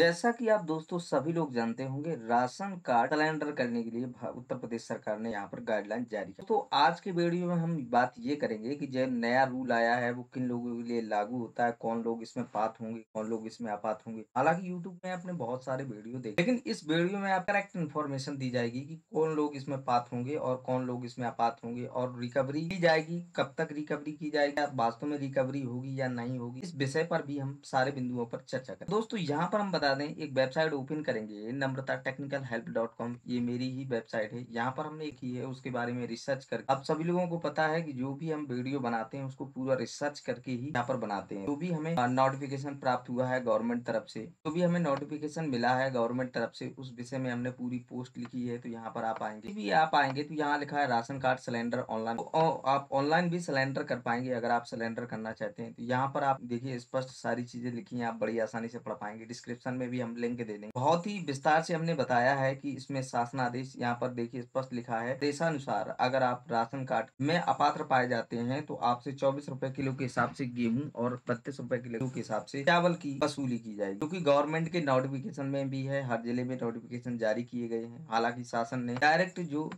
जैसा कि आप दोस्तों सभी लोग जानते होंगे राशन कार्ड कैलेंडर करने के लिए उत्तर प्रदेश सरकार ने यहाँ पर गाइडलाइन जारी की तो आज के वीडियो में हम बात ये करेंगे कि जो नया रूल आया है वो किन लोगों के लिए लागू होता है कौन लोग इसमें पात होंगे कौन लोग इसमें आपात होंगे हालांकि यूट्यूब में आपने बहुत सारे वीडियो देखे लेकिन इस वीडियो में आप करेक्ट इन्फॉर्मेशन दी जाएगी की कौन लोग इसमें पात होंगे और कौन लोग इसमें आपात होंगे और रिकवरी की जाएगी कब तक रिकवरी की जाएगी वास्तव में रिकवरी होगी या नहीं होगी इस विषय पर भी हम सारे बिंदुओं पर चर्चा करें दोस्तों यहाँ पर हम बता बता दें एक वेबसाइट ओपन करेंगे Namrata technical help dot com ये मेरी ही वेबसाइट है यहाँ पर हमने की है उसके बारे में रिसर्च कर अब सभी लोगों को पता है कि जो भी हम वीडियो बनाते हैं उसको पूरा रिसर्च करके ही यहाँ पर बनाते हैं जो भी हमें नोटिफिकेशन प्राप्त हुआ है गवर्नमेंट तरफ से जो भी हमें नोटिफिकेशन मिला है गवर्नमेंट तरफ से उस विषय में हमने पूरी पोस्ट लिखी है तो यहाँ पर आप आएंगे भी आप आएंगे तो यहाँ लिखा है राशन कार्ड सिलेंडर ऑनलाइन तो, आप ऑनलाइन भी सिलेंडर कर पाएंगे अगर आप सिलेंडर करना चाहते हैं तो यहाँ पर आप देखिए स्पष्ट सारी चीजें लिखी है आप बड़ी आसानी से पढ़ पाएंगे डिस्क्रिप्शन में भी हम लिंक दे देंगे बहुत ही विस्तार से हमने बताया है कि इसमें शासनादेश यहाँ पर देखिए स्पष्ट लिखा है देशानुसार अगर आप राशन कार्ड में अपात्र पाए जाते हैं तो आपसे चौबीस रूपए किलो के हिसाब से गेहूँ और बत्तीस रूपए किलो के हिसाब से चावल की वसूली की जाएगी क्यूँकी गवर्नमेंट के नोटिफिकेशन में भी है हर जिले में नोटिफिकेशन जारी किए गए हैं हालांकि शासन ने डायरेक्ट जो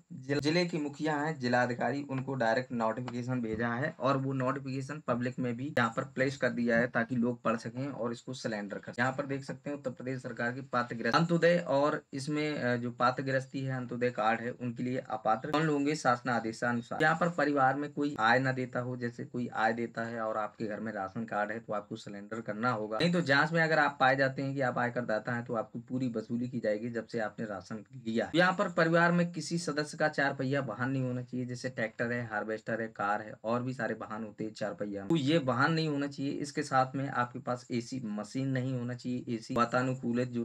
जिले के मुखिया है जिलाधिकारी उनको डायरेक्ट नोटिफिकेशन भेजा है और वो नोटिफिकेशन पब्लिक में भी यहाँ पर प्लेस कर दिया है ताकि लोग पढ़ सकें और इसको सिलेंडर कर यहाँ पर देख सकते हैं उत्तर प्रदेश सरकार की पात्र अंतोदय और इसमें जो पात्र गृहस्थी है अंत्योदय कार्ड है उनके लिए अपात्र कौन शासन आदेशानुसार यहाँ पर परिवार में कोई आय न देता हो जैसे कोई आय देता है और आपके घर में राशन कार्ड है तो आपको सिलेंडर करना होगा नहीं तो जांच में अगर आप पाए जाते हैं कि आप आयकर दाता है तो आपको पूरी वसूली की जाएगी जब से आपने राशन लिया यहाँ पर परिवार में किसी सदस्य का चार पहिया वाहन नहीं होना चाहिए जैसे ट्रैक्टर है हार्वेस्टर है कार है और भी सारे वाहन होते हैं चार पहिया तो ये वाहन नहीं होना चाहिए इसके साथ में आपके पास एसी मशीन नहीं होना चाहिए एसी वातानुकूलित जो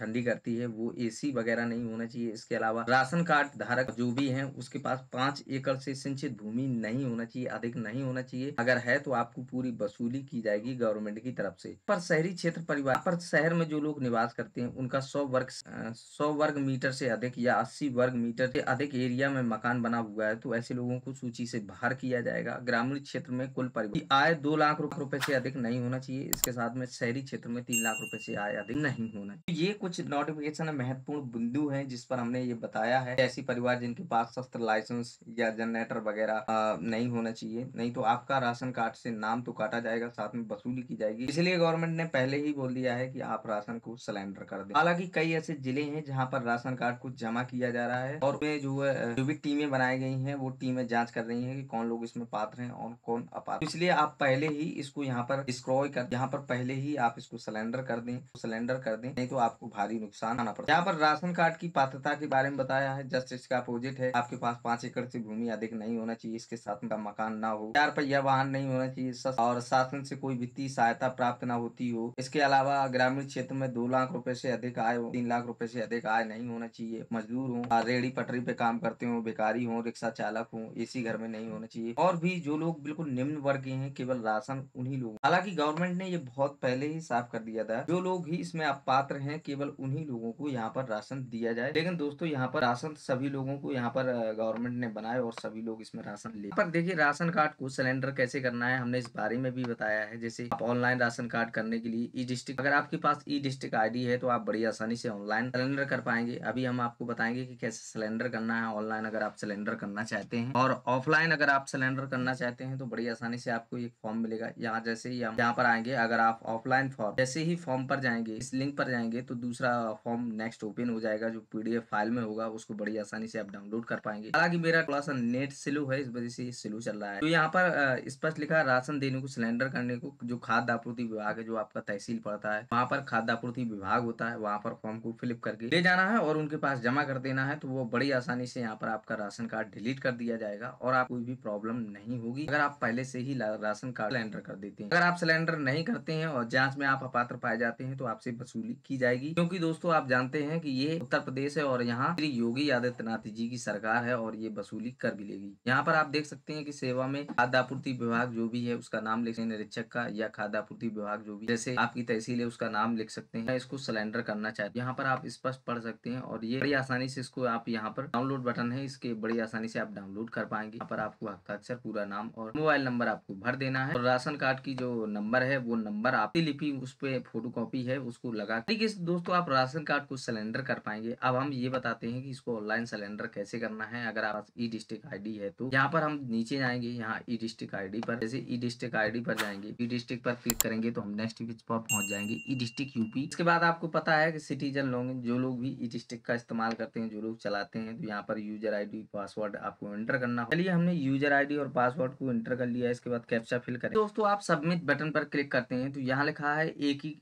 ठंडी करती है वो एसी वगैरह नहीं होना चाहिए इसके अलावा राशन कार्ड धारक जो भी है उसके पास पांच एकड़ से सिंचित भूमि नहीं होना चाहिए अधिक नहीं होना चाहिए अगर है तो आपको पूरी वसूली की जाएगी गवर्नमेंट की तरफ से पर शहरी क्षेत्र परिवार पर शहर में जो लोग निवास करते हैं उनका सौ वर्ग सौ वर्ग मीटर से अधिक या अस्सी वर्ग मीटर से अधिक एरिया में मकान बना हुआ है तो ऐसे लोगों को सूची से बाहर किया जाएगा ग्रामीण क्षेत्र में कुल परिवार आय दो लाख रुपए से अधिक नहीं होना चाहिए इसके साथ में शहरी क्षेत्र में तीन लाख रुपए से आय अधिक नहीं होना तो ये कुछ नोटिफिकेशन महत्वपूर्ण बिंदु हैं जिस पर हमने ये बताया है ऐसी परिवार जिनके पास शस्त्र लाइसेंस या जनरेटर वगैरह नहीं होना चाहिए नहीं तो आपका राशन कार्ड से नाम तो काटा जाएगा साथ में वसूली की जाएगी इसलिए गवर्नमेंट ने पहले ही बोल दिया है की आप राशन को सिलेंडर कर दें हालांकि कई ऐसे जिले है जहाँ पर राशन कार्ड को जमा किया जा रहा है और जो जो भी टीमें बनाई गई है वो टीमें जाँच कर रही है की कौन लोग इसमें पात्र है और कौन अपात्र इसलिए आप पहले ही इसको यहाँ पर स्क्रॉल कर यहाँ पर पहले ही आप इसको सिलेंडर कर दें सिलेंडर कर दें नहीं तो आपको भारी नुकसान आना पड़ता है यहाँ पर राशन कार्ड की पात्रता के बारे में बताया है जस्ट इसका अपोजिट है आपके पास पांच एकड़ से भूमि अधिक नहीं होना चाहिए इसके साथ में मकान ना हो चार पहिया वाहन नहीं होना चाहिए और शासन से कोई वित्तीय सहायता प्राप्त न होती हो इसके अलावा ग्रामीण क्षेत्र में दो लाख रूपये ऐसी अधिक आय हो तीन लाख रूपये ऐसी अधिक आय नहीं होना चाहिए मजदूर हो रेड़ी पटरी पे काम करते हो बेकारी हो रिक्शा चालक हो एसी घर में नहीं होना चाहिए और भी जो लोग बिल्कुल निम्न वर्ग के हैं केवल राशन उन्हीं लोग हालांकि गवर्नमेंट ने ये बहुत पहले ही साफ कर दिया था जो लोग ही इसमें आप पात्र हैं केवल उन्हीं लोगों को यहाँ पर राशन दिया जाए लेकिन दोस्तों यहाँ पर राशन सभी लोगों को यहाँ पर गवर्नमेंट ने बनाए और सभी लोग इसमें राशन ले पर देखिए राशन कार्ड को सिलेंडर कैसे करना है हमने इस बारे में भी बताया है जैसे आप ऑनलाइन राशन कार्ड करने के लिए ई डिस्ट्रिक्ट अगर आपके पास ई डिस्ट्रिक्ट आई है तो आप बड़ी आसानी से ऑनलाइन सिलेंडर कर पाएंगे अभी हम आपको बताएंगे की कैसे सिलेंडर करना है ऑनलाइन अगर आप सिलेंडर करना चाहते हैं और ऑफलाइन अगर आप सिलेंडर करना चाहते हैं तो बड़ी आसानी से आपको एक फॉर्म मिलेगा यहाँ जैसे ही हम यहाँ पर आएंगे अगर आप ऑफलाइन फॉर्म जैसे ही फॉर्म पर जाएंगे जाएंगे इस लिंक पर जाएंगे तो दूसरा फॉर्म नेक्स्ट ओपन हो जाएगा जो पीडीएफ फाइल में होगा उसको बड़ी आसानी से आप डाउनलोड कर पाएंगे हालांकि मेरा थोड़ा सा नेट स्लो है इस वजह से स्लो चल रहा है तो यहाँ पर स्पष्ट लिखा राशन देने को सिलेंडर करने को जो खाद्य आपूर्ति विभाग है जो आपका तहसील पड़ता है वहाँ पर खाद्य आपूर्ति विभाग होता है वहाँ पर फॉर्म को फिलअप करके ले जाना है और उनके पास जमा कर देना है तो वो बड़ी आसानी से यहाँ पर आपका राशन कार्ड डिलीट कर दिया जाएगा और आप कोई भी प्रॉब्लम नहीं होगी अगर आप पहले से ही राशन कार्ड सिलेंडर कर देते हैं अगर आप सिलेंडर नहीं करते हैं और जांच में आप अपात्र पाए जाते हैं तो आप आपसे वसूली की जाएगी क्योंकि दोस्तों आप जानते हैं कि ये उत्तर प्रदेश है और यहाँ श्री योगी आदित्यनाथ जी की सरकार है और ये वसूली कर भी लेगी यहाँ पर आप देख सकते हैं कि सेवा में खाद्य आपूर्ति विभाग जो भी है उसका नाम लिख निरीक्षक का या खाद्य आपूर्ति विभाग जो भी जैसे आपकी तहसील है उसका नाम लिख सकते हैं इसको सिलेंडर करना चाहिए यहाँ पर आप स्पष्ट पढ़ सकते हैं और ये बड़ी आसानी से इसको आप यहाँ पर डाउनलोड बटन है इसके बड़ी आसानी से आप डाउनलोड कर पाएंगे यहाँ पर आपको हस्ताक्षर पूरा नाम और मोबाइल नंबर आपको भर देना है और राशन कार्ड की जो नंबर है वो नंबर आपकी लिपि उस पर फोटो है उसको लगा ठीक है दोस्तों आप राशन कार्ड को सिलेंडर कर पाएंगे अब हम ये बताते हैं कि इसको ऑनलाइन सिलेंडर कैसे करना है अगर आप ई डिस्ट्रिक्ट आईडी है तो यहाँ पर हम नीचे जाएंगे यहाँ ई डिस्ट्रिक्ट आईडी पर जैसे ई डिस्ट्रिक्ट आईडी पर जाएंगे ई डिस्ट्रिक्ट पर क्लिक करेंगे तो हम नेक्स्ट पेज पर पहुंच जाएंगे ई डिस्ट्रिक्ट यूपी इसके बाद आपको पता है कि सिटीजन लोग जो लोग भी ई डिस्ट्रिक्ट का इस्तेमाल करते हैं जो लोग चलाते हैं तो यहाँ पर यूजर आईडी पासवर्ड आपको एंटर करना चलिए हमने यूजर आईडी और पासवर्ड को एंटर कर लिया इसके बाद कैप्चा फिल करें दोस्तों आप सबमिट बटन पर क्लिक करते हैं तो यहाँ लिखा है एक ही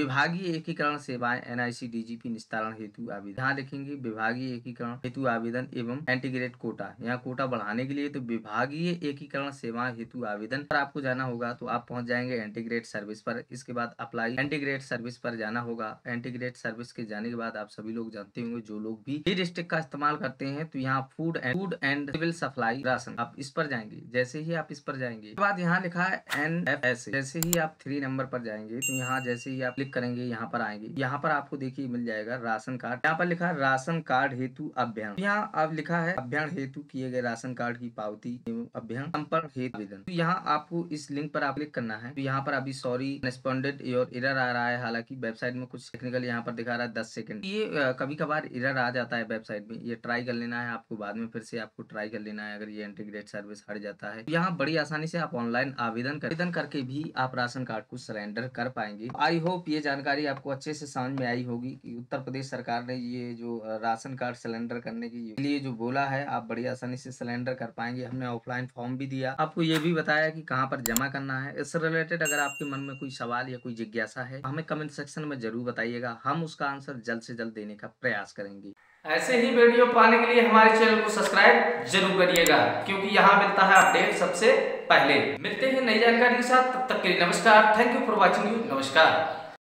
विभाग विभागीय एकीकरण सेवाएं एनआईसी डीजीपी निस्तारण हेतु आवेदन यहाँ देखेंगे विभागीय एकीकरण हेतु आवेदन एवं एंटीग्रेट कोटा यहाँ कोटा बढ़ाने के लिए तो विभागीय एकीकरण सेवाएं हेतु आवेदन पर आपको जाना होगा तो आप पहुँच जाएंगे एंटीग्रेट सर्विस पर इसके बाद अप्लाई एंटीग्रेट सर्विस पर जाना होगा एंटीग्रेट सर्विस के जाने के बाद आप सभी लोग जानते होंगे जो लोग भी डिस्ट्रिक्ट का इस्तेमाल करते हैं तो यहाँ food and food and civil supply ration आप इस पर जाएंगे जैसे ही आप इस पर जाएंगे बाद यहाँ लिखा है एन जैसे ही आप थ्री नंबर पर जाएंगे तो यहाँ जैसे ही आप क्लिक करेंगे करेंगे यहाँ पर आएंगे यहाँ पर आपको देखिए मिल जाएगा राशन कार्ड यहाँ पर लिखा है राशन कार्ड हेतु अभियान यहाँ अब लिखा है अभियान हेतु किए गए राशन कार्ड की पावती अभ्यरण संपर्क हेतु आवेदन तो यहाँ आपको इस लिंक पर आप क्लिक करना है तो यहाँ पर अभी सॉरी रेस्पॉन्डेड योर इरर आ रहा है हालांकि वेबसाइट में कुछ टेक्निकल यहाँ पर दिखा रहा है दस सेकंड ये कभी कभार इरर आ जाता है वेबसाइट में ये ट्राई कर लेना है आपको बाद में फिर से आपको ट्राई कर लेना है अगर ये इंटीग्रेट सर्विस हट जाता है तो यहाँ बड़ी आसानी से आप ऑनलाइन आवेदन आवेदन करके भी आप राशन कार्ड को सरेंडर कर पाएंगे आई होप ये जानकारी जानकारी आपको अच्छे से समझ में आई होगी कि उत्तर प्रदेश सरकार ने ये जो राशन कार्ड सिलेंडर करने के लिए जो बोला है आप बड़ी आसानी से सिलेंडर कर पाएंगे हमने ऑफलाइन फॉर्म भी दिया आपको ये भी बताया कि कहाँ पर जमा करना है इससे रिलेटेड अगर आपके मन में कोई सवाल या कोई जिज्ञासा है हमें कमेंट सेक्शन में जरूर बताइएगा हम उसका आंसर जल्द से जल्द देने का प्रयास करेंगे ऐसे ही वीडियो पाने के लिए हमारे चैनल को सब्सक्राइब जरूर करिएगा क्योंकि यहाँ मिलता है अपडेट सबसे पहले मिलते हैं नई जानकारी के साथ तब तक के लिए नमस्कार thank you for watching you नमस्कार